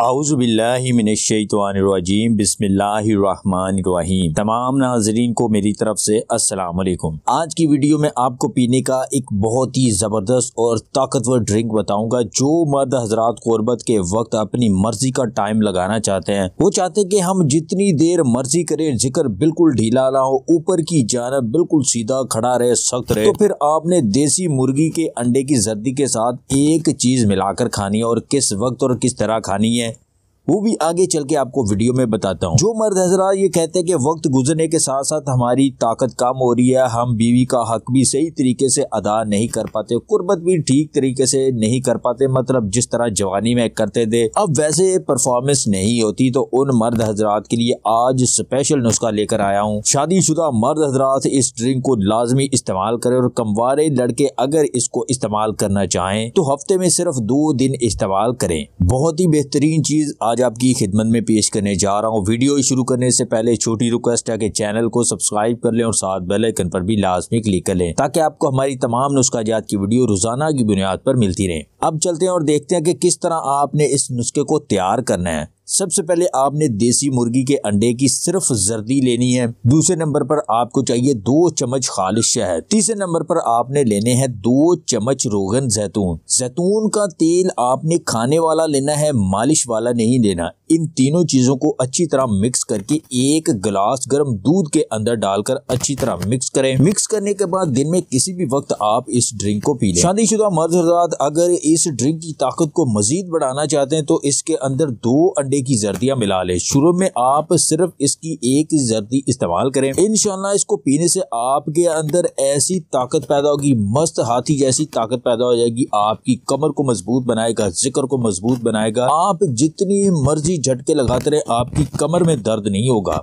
आउज़बिल्लिमिनशैतवानरजीम बिसमीम तमाम नाजरीन को मेरी तरफ से असलकुम आज की वीडियो में आपको पीने का एक बहुत ही ज़बरदस्त और ताकतवर ड्रिंक बताऊँगा जो मर्द हजरात गुरबत के वक्त अपनी मर्जी का टाइम लगाना चाहते हैं वो चाहते हैं कि हम जितनी देर मर्जी करें जिक्र बिल्कुल ढीला ना हो ऊपर की जानब बिल्कुल सीधा खड़ा रहे सख्त रहे तो फिर आपने देसी मुर्गी के अंडे की जर्दी के साथ एक चीज़ मिलाकर खानी है और किस वक्त और किस तरह खानी है वो भी आगे चल के आपको वीडियो में बताता हूँ जो मर्द हजरा ये कहते हैं कि वक्त गुजरने के साथ साथ हमारी ताकत कम हो रही है हम बीवी का हक भी सही तरीके से अदा नहीं कर पाते कुर्बत भी ठीक तरीके से नहीं कर पाते मतलब जिस तरह जवानी में करते थे अब वैसे परफॉर्मेंस नहीं होती तो उन मर्द हजरात के लिए आज स्पेशल नुस्खा लेकर आया हूँ शुदा मर्द हजरात इस ड्रिंक को लाजमी इस्तेमाल करें और कमवारे लड़के अगर इसको इस्तेमाल करना चाहें तो हफ्ते में सिर्फ दो दिन इस्तेमाल करें बहुत ही बेहतरीन चीज आज आज आपकी खिदमत में पेश करने जा रहा हूँ वीडियो शुरू करने से पहले छोटी रिक्वेस्ट है कि चैनल को सब्सक्राइब कर लें और साथ बेलाइकन पर भी लाजमी क्लिक कर लें ताकि आपको हमारी तमाम नुस्खाजात की वीडियो रोजाना की बुनियाद पर मिलती रहे अब चलते हैं और देखते हैं कि किस तरह आपने इस नुस्खे को तैयार करना है सबसे पहले आपने देसी मुर्गी के अंडे की सिर्फ जर्दी लेनी है दूसरे नंबर पर आपको चाहिए दो चम्मच खालिश शहद तीसरे नंबर पर आपने लेने हैं दो चम्मच रोगन जैतून जैतून का तेल आपने खाने वाला लेना है मालिश वाला नहीं लेना इन तीनों चीज़ों को अच्छी तरह मिक्स करके एक गिलास गर्म दूध के अंदर डालकर अच्छी तरह मिक्स करें मिक्स करने के बाद दिन में किसी भी वक्त आप इस ड्रिंक को पी लें शादीशुदा मर्द हजरात अगर इस ड्रिंक की ताकत को मजीद बढ़ाना चाहते हैं तो इसके अंदर दो अंडे की जर्दियाँ मिला लें शुरू में आप सिर्फ इसकी एक जर्दी इस्तेमाल करें इनशाला इसको पीने से आपके अंदर ऐसी ताकत पैदा होगी मस्त हाथी जैसी ताकत पैदा हो जाएगी आपकी कमर को मजबूत बनाएगा जिक्र को मजबूत बनाएगा आप जितनी मर्जी झटके लगाते रहे आपकी कमर में दर्द नहीं होगा